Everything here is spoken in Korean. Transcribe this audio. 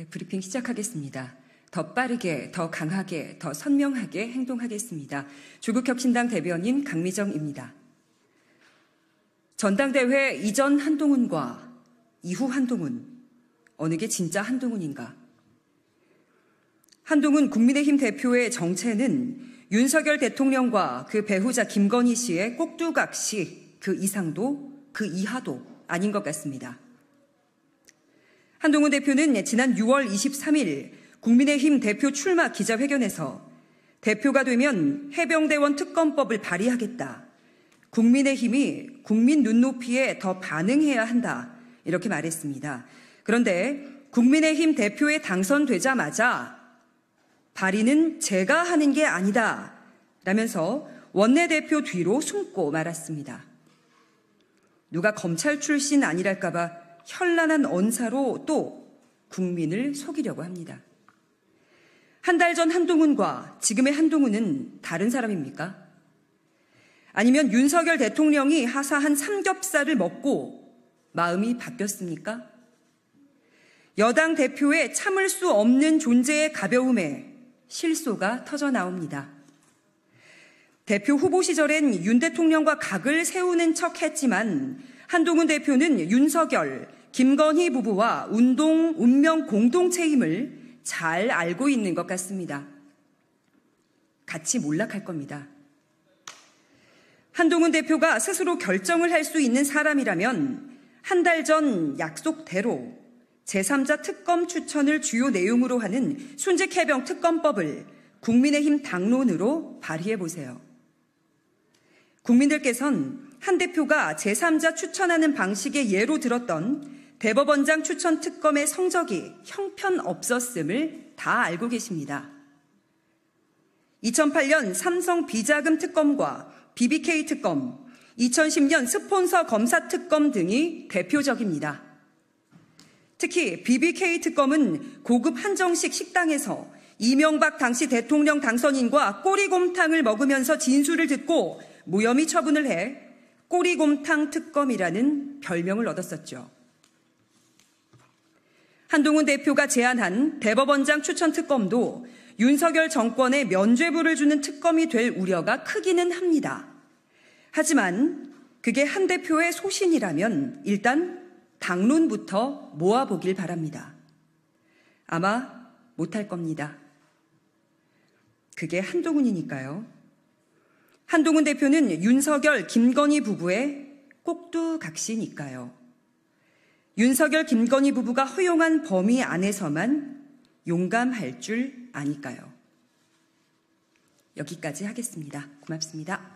네, 브리핑 시작하겠습니다. 더 빠르게, 더 강하게, 더 선명하게 행동하겠습니다. 조국혁신당 대변인 강미정입니다. 전당대회 이전 한동훈과 이후 한동훈, 어느 게 진짜 한동훈인가? 한동훈 국민의힘 대표의 정체는 윤석열 대통령과 그 배후자 김건희 씨의 꼭두각시 그 이상도 그 이하도 아닌 것 같습니다. 한동훈 대표는 지난 6월 23일 국민의힘 대표 출마 기자회견에서 대표가 되면 해병대원 특검법을 발의하겠다. 국민의힘이 국민 눈높이에 더 반응해야 한다. 이렇게 말했습니다. 그런데 국민의힘 대표에 당선되자마자 발의는 제가 하는 게 아니다. 라면서 원내대표 뒤로 숨고 말았습니다. 누가 검찰 출신 아니랄까봐 현란한 언사로 또 국민을 속이려고 합니다. 한 달 전 한동훈과 지금의 한동훈은 다른 사람입니까? 아니면 윤석열 대통령이 하사한 삼겹살을 먹고 마음이 바뀌었습니까? 여당 대표의 참을 수 없는 존재의 가벼움에 실소가 터져 나옵니다. 대표 후보 시절엔 윤 대통령과 각을 세우는 척 했지만 한동훈 대표는 윤석열, 김건희 부부와 운동 운명 공동체임을 잘 알고 있는 것 같습니다. 같이 몰락할 겁니다. 한동훈 대표가 스스로 결정을 할 수 있는 사람이라면 한 달 전 약속대로 제3자 특검 추천을 주요 내용으로 하는 순직해병 특검법을 국민의힘 당론으로 발의해 보세요. 국민들께선 한 대표가 제3자 추천하는 방식의 예로 들었던 대법원장 추천 특검의 성적이 형편없었음을 다 알고 계십니다. 2008년 삼성 비자금 특검과 BBK 특검, 2010년 스폰서 검사 특검 등이 대표적입니다. 특히 BBK 특검은 고급 한정식 식당에서 이명박 당시 대통령 당선인과 꼬리곰탕을 먹으면서 진술을 듣고 무혐의 처분을 해 꼬리곰탕 특검이라는 별명을 얻었었죠. 한동훈 대표가 제안한 대법원장 추천 특검도 윤석열 정권의 면죄부를 주는 특검이 될 우려가 크기는 합니다. 하지만 그게 한 대표의 소신이라면 일단 당론부터 모아보길 바랍니다. 아마 못할 겁니다. 그게 한동훈이니까요. 한동훈 대표는 윤석열, 김건희 부부의 꼭두각시니까요. 윤석열, 김건희 부부가 허용한 범위 안에서만 용감할 줄 아니까요. 여기까지 하겠습니다. 고맙습니다.